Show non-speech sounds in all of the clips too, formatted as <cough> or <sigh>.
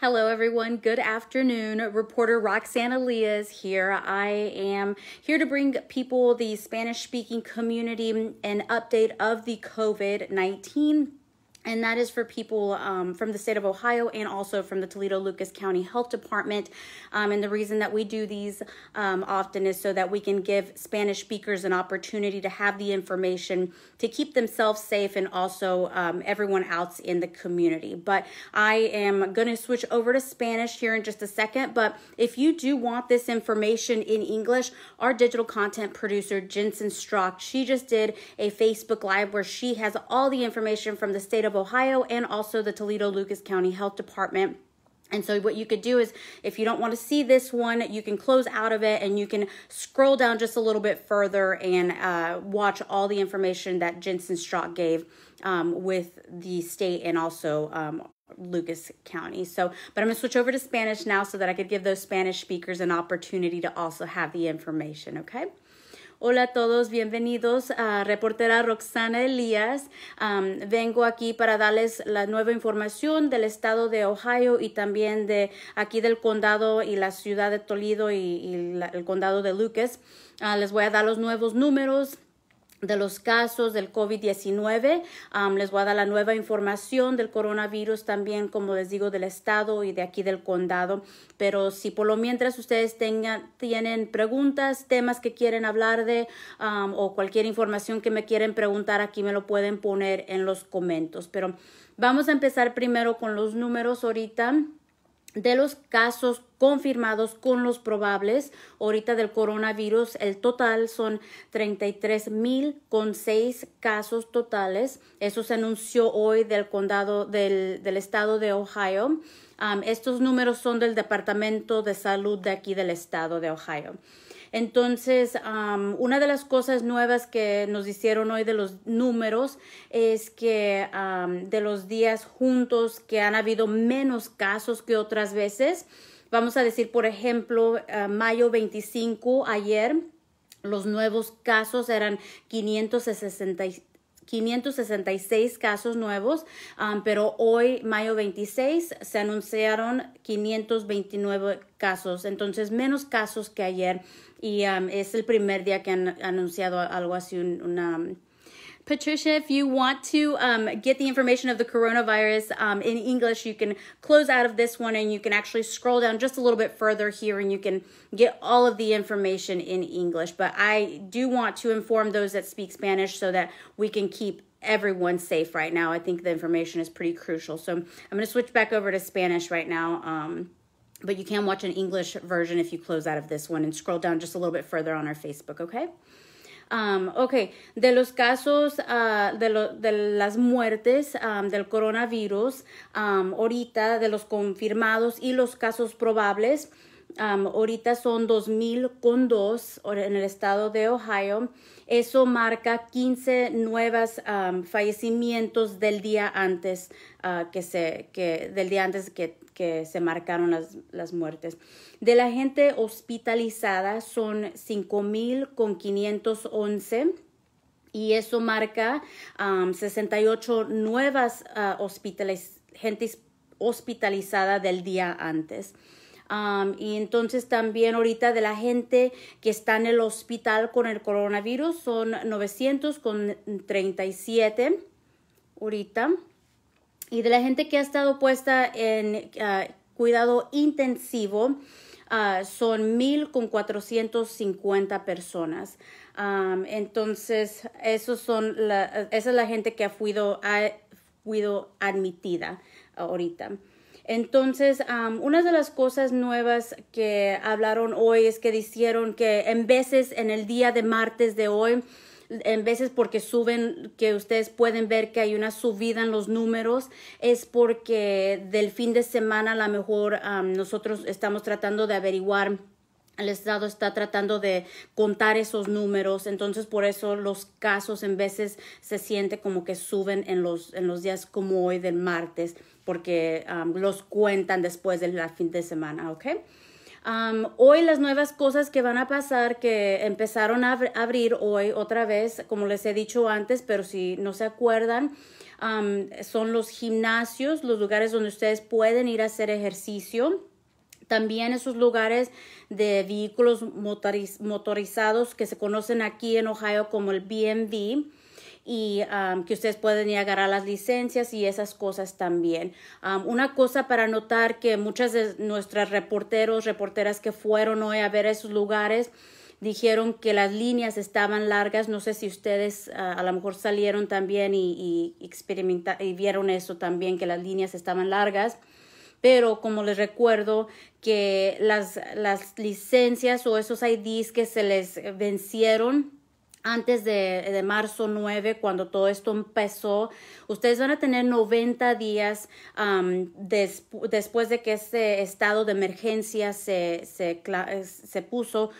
Hello, everyone. Good afternoon. Reporter Roxana Leas here. I am here to bring people the Spanish speaking community an update of the COVID 19 and that is for people um, from the state of Ohio and also from the Toledo Lucas County Health Department. Um, and the reason that we do these um, often is so that we can give Spanish speakers an opportunity to have the information to keep themselves safe and also um, everyone else in the community. But I am going to switch over to Spanish here in just a second. But if you do want this information in English, our digital content producer, Jensen Strock, she just did a Facebook Live where she has all the information from the state of of Ohio and also the Toledo Lucas County Health Department. And so what you could do is if you don't want to see this one, you can close out of it and you can scroll down just a little bit further and uh, watch all the information that Jensen Strzok gave um, with the state and also um, Lucas County. So, but I'm going to switch over to Spanish now so that I could give those Spanish speakers an opportunity to also have the information, okay? Hola a todos, bienvenidos a reportera Roxana Elías. vengo aquí para darles la nueva información del estado de Ohio y también de aquí del condado y la ciudad de Toledo y, el condado de Lucas. Ah, les voy a dar los nuevos números de los casos del COVID-19. les voy a dar la nueva información del coronavirus también, como les digo, del estado y de aquí del condado. Pero si por lo mientras ustedes tengan, tienen preguntas, temas que quieren hablar de o cualquier información que me quieren preguntar, aquí me lo pueden poner en los comentarios. Pero vamos a empezar primero con los números ahorita de los casos confirmados con los probables ahorita del coronavirus. El total son tres mil con seis casos totales. Eso se anunció hoy del condado del, estado de Ohio. estos números son del Departamento de Salud de aquí del estado de Ohio. Entonces, una de las cosas nuevas que nos hicieron hoy de los números es que de los días juntos que han habido menos casos que otras veces. Vamos a decir, por ejemplo, eh, mayo 25, ayer, los nuevos casos eran 560, 566 casos nuevos, um, pero hoy, mayo 26, se anunciaron 529 casos, entonces menos casos que ayer y um, es el primer día que han anunciado algo así, una, Patricia, if you want to um, get the information of the coronavirus um, in English, you can close out of this one and you can actually scroll down just a little bit further here and you can get all of the information in English. But I do want to inform those that speak Spanish so that we can keep everyone safe right now. I think the information is pretty crucial. So I'm going to switch back over to Spanish right now. Um, but you can watch an English version if you close out of this one and scroll down just a little bit further on our Facebook, okay? ok, de los casos ah, de, las muertes del coronavirus, ahorita de los confirmados y los casos probables, ahorita son 2000 con 2 en el estado de Ohio. Eso marca 15 nuevas fallecimientos del día antes ah, que se, del día antes que, se marcaron las, muertes. De la gente hospitalizada son 5000 con 511 y eso marca 68 nuevas uh, gente hospitalizada del día antes y entonces también ahorita de la gente que está en el hospital con el coronavirus son 937 ahorita. Y de la gente que ha estado puesta en ah, cuidado intensivo ah, mil son 1.450 personas. entonces, esos son esa es la gente que ha sido, ha sido admitida ahorita. Entonces, una de las cosas nuevas que hablaron hoy es que dijeron que en veces en el día de martes de hoy, en veces porque suben, que ustedes pueden ver que hay una subida en los números, es porque del fin de semana a lo mejor nosotros estamos tratando de averiguar el Estado está tratando de contar esos números, entonces por eso los casos en veces se siente como que suben en los, en los días como hoy del martes porque um, los cuentan después del fin de semana, ¿ok? Um, hoy las nuevas cosas que van a pasar, que empezaron a abrir hoy otra vez, como les he dicho antes, pero si no se acuerdan, um, son los gimnasios, los lugares donde ustedes pueden ir a hacer ejercicio. También esos lugares de vehículos motorizados que se conocen aquí en Ohio como el BMV y que ustedes pueden llegar a las licencias y esas cosas también. una cosa para notar que muchas de nuestras reporteros, reporteras que fueron hoy a ver esos lugares, dijeron que las líneas estaban largas. No sé si ustedes a lo mejor salieron también y, y vieron eso también, que las líneas estaban largas pero como les recuerdo que las, las, licencias o esos IDs que se les vencieron antes de, marzo 9, cuando todo esto empezó. Ustedes van a tener 90 días después de que este estado de emergencia se, se, puso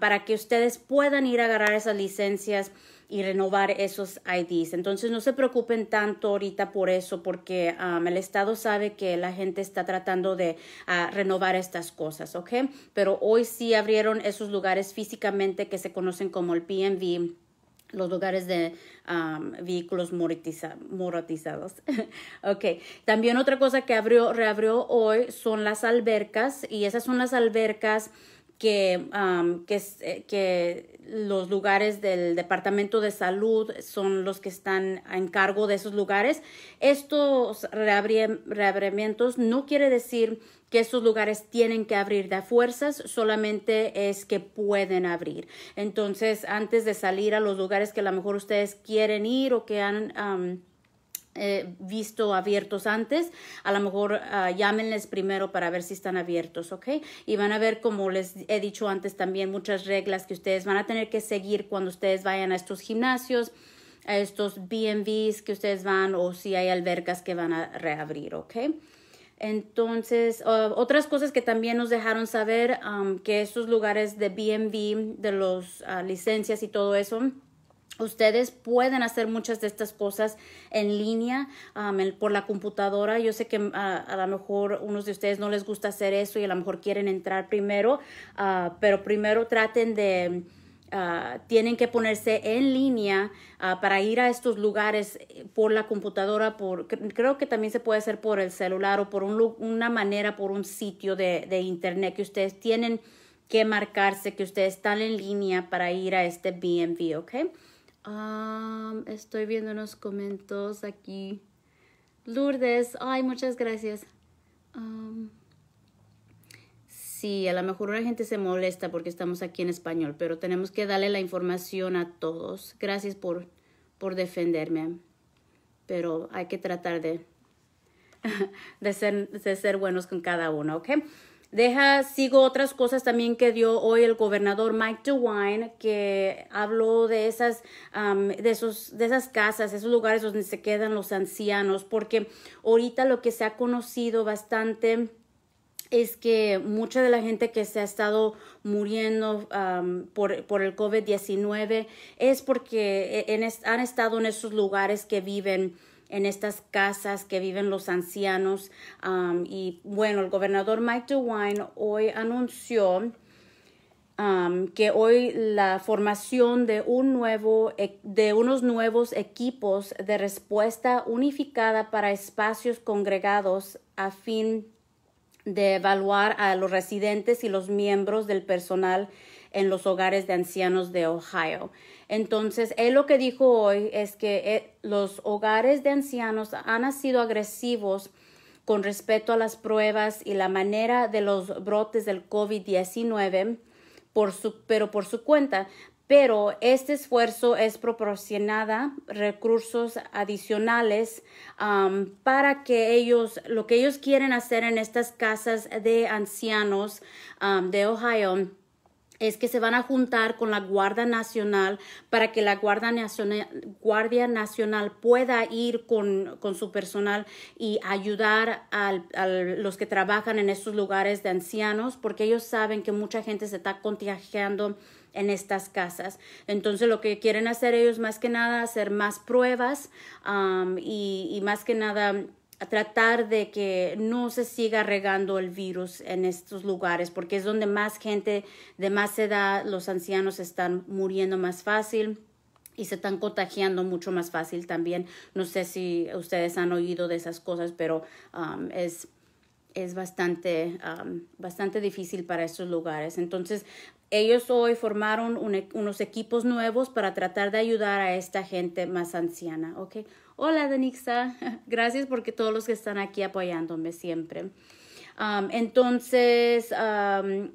para que ustedes puedan ir a agarrar esas licencias y renovar esos IDs. Entonces no se preocupen tanto ahorita por eso, porque um, el Estado sabe que la gente está tratando de ah, renovar estas cosas, ¿ok? Pero hoy sí abrieron esos lugares físicamente que se conocen como el PMV los lugares de um, vehículos moratizados. <laughs> ok, también otra cosa que abrió, reabrió hoy son las albercas y esas son las albercas que, eh, que, los lugares del Departamento de Salud son los que están a cargo de esos lugares. Estos reabrimientos no quiere decir que esos lugares tienen que abrir de fuerzas, solamente es que pueden abrir. Entonces, antes de salir a los lugares que a lo mejor ustedes quieren ir o que han visto abiertos antes, a lo mejor ah, llámenles primero para ver si están abiertos, ¿ok? Y van a ver, como les he dicho antes también, muchas reglas que ustedes van a tener que seguir cuando ustedes vayan a estos gimnasios a estos BMVs que ustedes van o si hay albercas que van a reabrir, ¿ok? Entonces, otras cosas que también nos dejaron saber, que estos lugares de BMV, de las ah, licencias y todo eso, Ustedes pueden hacer muchas de estas cosas en línea, por la computadora. Yo sé que ah, a lo mejor unos de ustedes no les gusta hacer eso y a lo mejor quieren entrar primero, ah, pero primero traten de... Ah, tienen que ponerse en línea para ir a estos lugares eh, por la computadora, por, creo que también se puede hacer por el celular o por una manera, por un sitio de, internet que ustedes tienen que marcarse, que ustedes están en línea para ir a este BNB, ¿ok? estoy viendo unos comentarios aquí. Lourdes, ay, muchas gracias. sí, a lo mejor la gente se molesta porque estamos aquí en español, pero tenemos que darle la información a todos. Gracias por, por defenderme, pero hay que tratar de, <laughs> de, ser, de ser buenos con cada uno, ¿ok? Deja, sigo otras cosas también que dio hoy el gobernador Mike DeWine, que habló de esas, de, esos, de esas casas, esos lugares donde se quedan los ancianos, porque ahorita lo que se ha conocido bastante es que mucha de la gente que se ha estado muriendo por, el COVID-19 es porque e, han estado en esos lugares que viven en estas casas que viven los ancianos. Um, y bueno, el gobernador Mike DeWine hoy anunció um, que hoy la formación de, un nuevo, e, de unos nuevos equipos de respuesta unificada para espacios congregados a fin de evaluar a los residentes y los miembros del personal en los hogares de ancianos de Ohio. Entonces, él lo que dijo hoy es que eh, los hogares de ancianos han sido agresivos con respecto a las pruebas y la manera de los brotes del COVID-19, pero por su cuenta. Pero este esfuerzo es proporcionada recursos adicionales um, para que ellos, lo que ellos quieren hacer en estas casas de ancianos um, de Ohio, es que se van a juntar con la Guardia Nacional para que la Guardia Nacional, Guardia Nacional pueda ir con, su personal y ayudar a, los que trabajan en estos lugares de ancianos, porque ellos saben que mucha gente se está contagiando en estas casas. Entonces lo que quieren hacer ellos más que nada, hacer más pruebas y más que nada a tratar de que no se siga regando el virus en estos lugares, porque es donde más gente de más edad, los ancianos están muriendo más fácil y se están contagiando mucho más fácil también. No sé si ustedes han oído de esas cosas, pero um, es, es bastante, um, bastante difícil para estos lugares. Entonces, ellos hoy formaron e, unos equipos nuevos para tratar de ayudar a esta gente más anciana, ¿ok? Hola, Danixa. <laughs> Gracias porque todos los que están aquí apoyándome siempre. entonces,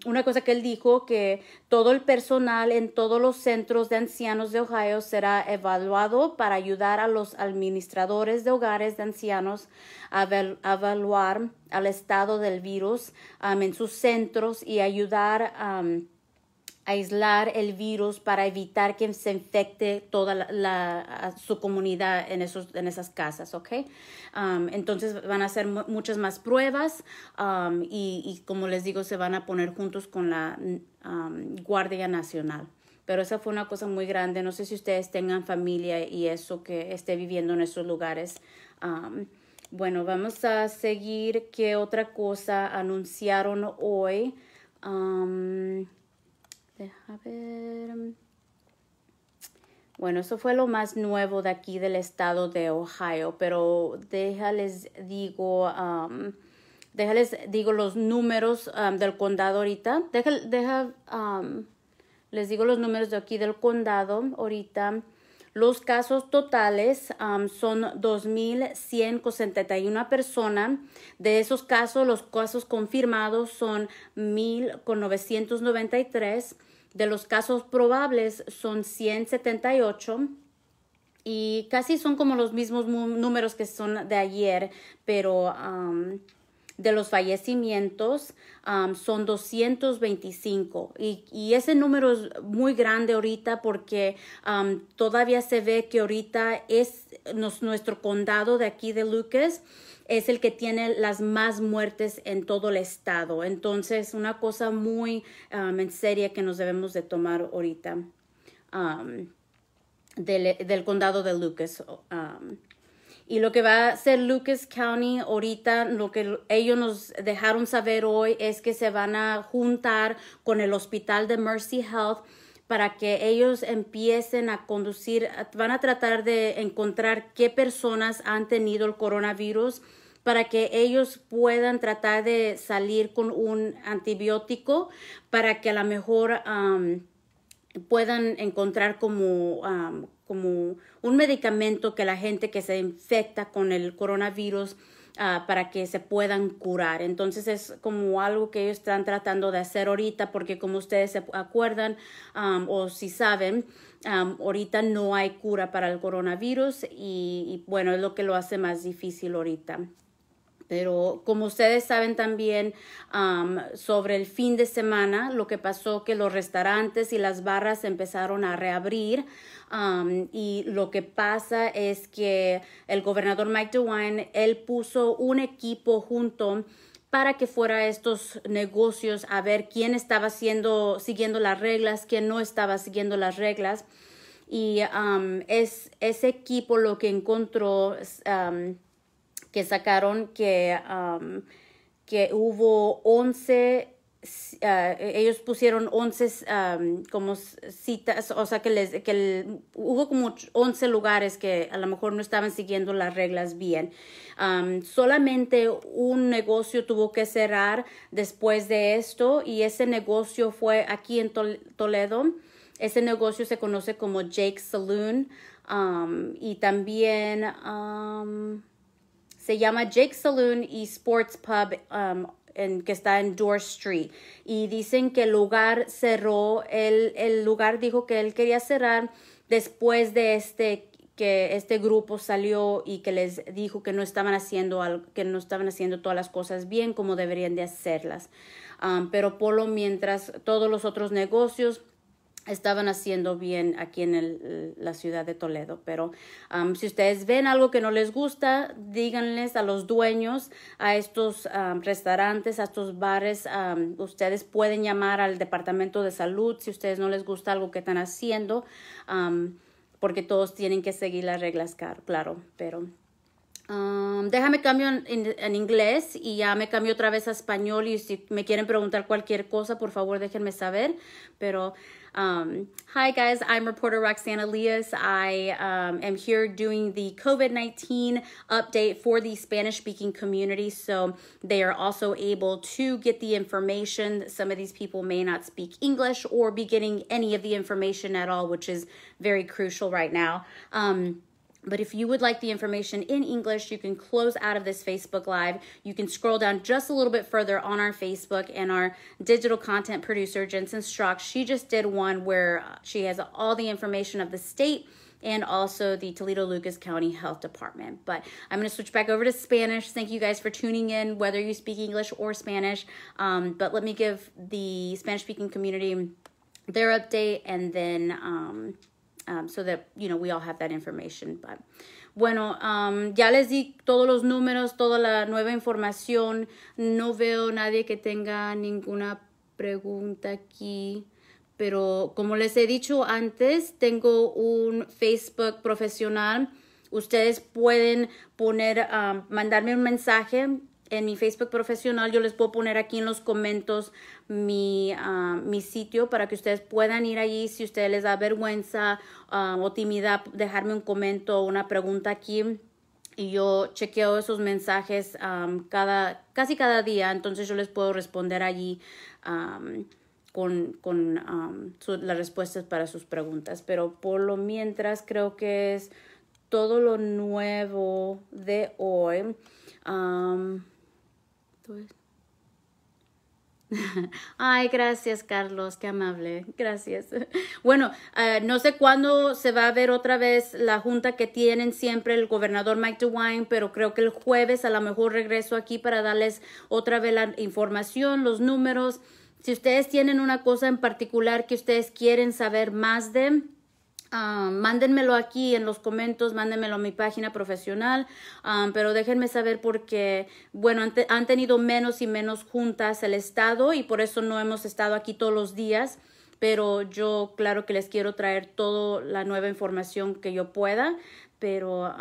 una cosa que él dijo, que todo el personal en todos los centros de ancianos de Ohio será evaluado para ayudar a los administradores de hogares de ancianos a evaluar al estado del virus en sus centros y ayudar a aislar el virus para evitar que se infecte toda la, su comunidad en, esos, en esas casas, ¿ok? Um, entonces van a hacer muchas más pruebas um, y, como les digo, se van a poner juntos con la um, Guardia Nacional. Pero esa fue una cosa muy grande. No sé si ustedes tengan familia y eso que esté viviendo en esos lugares. bueno, vamos a seguir. ¿Qué otra cosa anunciaron hoy? Deja ver. Mm. Bueno, eso fue lo más nuevo de aquí del estado de Ohio, pero déjales digo, digo los números del condado ahorita. Deja, les digo los números de aquí del condado ahorita. Los casos totales son 2.171 personas. De esos casos, los casos confirmados son 1.993. De los casos probables son 178 y casi son como los mismos números que son de ayer, pero de los fallecimientos son 225 y, y, ese número es muy grande ahorita porque todavía se ve que ahorita es nuestro condado de aquí de Lucas es el que tiene las más muertes en todo el estado. Entonces, una cosa muy um, en seria que nos debemos de tomar ahorita um, del, condado de Lucas. Um, y lo que va a hacer Lucas County ahorita, lo que ellos nos dejaron saber hoy es que se van a juntar con el hospital de Mercy Health para que ellos empiecen a conducir, van a tratar de encontrar qué personas han tenido el coronavirus para que ellos puedan tratar de salir con un antibiótico para que a lo mejor puedan encontrar como, como un medicamento que la gente que se infecta con el coronavirus Ah, para que se puedan curar. Entonces es como algo que ellos están tratando de hacer ahorita porque como ustedes se acuerdan o si saben, ahorita no hay cura para el coronavirus y bueno, es lo que lo hace más difícil ahorita. Pero como ustedes saben también sobre el fin de semana, lo que pasó que los restaurantes y las barras empezaron a reabrir y lo que pasa es que el gobernador Mike DeWine, él puso un equipo junto para que fuera estos negocios a ver quién estaba siguiendo las reglas, quién no estaba siguiendo las reglas. Y es, ese equipo lo que encontró que sacaron que, um, que hubo 11, ah, ellos pusieron 11 um, como citas, o sea, que, les, hubo como 11 lugares que a lo mejor no estaban siguiendo las reglas bien. Um, solamente un negocio tuvo que cerrar después de esto y ese negocio fue aquí en Toledo. Ese negocio se conoce como Jake Saloon y también se llama Jake Saloon y Sports Pub um, en, que está en Door Street. Y dicen que el lugar cerró, el, lugar dijo que él quería cerrar después de este que este grupo salió y que les dijo que no estaban haciendo algo, que no estaban haciendo todas las cosas bien como deberían de hacerlas. Um, pero Polo mientras todos los otros negocios estaban haciendo bien aquí en la ciudad de Toledo. Pero si ustedes ven algo que no les gusta, díganles a los dueños, a estos restaurantes, a estos bares. ustedes pueden llamar al departamento de salud si ustedes no les gusta algo que están haciendo, porque todos tienen que seguir las reglas, claro. Pero déjame cambio en, en, inglés y ya me cambio otra vez a español y si me quieren preguntar cualquier cosa, por favor déjenme saber. Pero Um, hi, guys. I'm reporter Roxana Leas. I um, am here doing the COVID 19 update for the Spanish speaking community. So they are also able to get the information. some of these people may not speak English or be getting any of the information at all, which is very crucial right now. Um, but if you would like the information in English, you can close out of this Facebook Live. You can scroll down just a little bit further on our Facebook and our digital content producer, Jensen Strock. She just did one where uh, she has all the information of the state and also the Toledo Lucas County Health Department. But I'm going to switch back over to Spanish. Thank you guys for tuning in, whether you speak English or Spanish. Um, but let me give the Spanish speaking community their update and then. Um, Um, so that, you know, we all have that information. But, bueno, um, ya les di todos los números, toda la nueva información. No veo nadie que tenga ninguna pregunta aquí pero como les he dicho antes, tengo un Facebook profesional. Ustedes pueden poner, um, mandarme un mensaje en mi Facebook profesional. Yo les puedo poner aquí en los comentarios mi, ah, mi, sitio para que ustedes puedan ir allí. Si ustedes les da vergüenza ah, o timidez, dejarme un comentario o una pregunta aquí. Y yo chequeo esos mensajes cada, casi cada día. Entonces yo les puedo responder allí. con, las respuestas para sus preguntas. Pero por lo mientras creo que es todo lo nuevo de hoy. <laughs> Ay, gracias Carlos, qué amable, gracias. <laughs> Bueno, eh, no sé cuándo se va a ver otra vez la junta que tienen siempre el gobernador Mike DeWine, pero creo que el jueves a lo mejor regreso aquí para darles otra vez la información, los números. Si ustedes tienen una cosa en particular que ustedes quieren saber más de, Ah, mándenmelo aquí en los comentarios, mándenmelo a mi página profesional, ah, pero déjenme saber porque, bueno, han, tenido menos y menos juntas el Estado y por eso no hemos estado aquí todos los días, pero yo claro que les quiero traer toda la nueva información que yo pueda, pero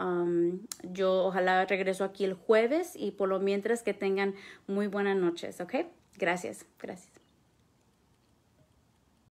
yo ojalá regreso aquí el jueves y por lo mientras que tengan muy buenas noches, ¿ok? Gracias, gracias.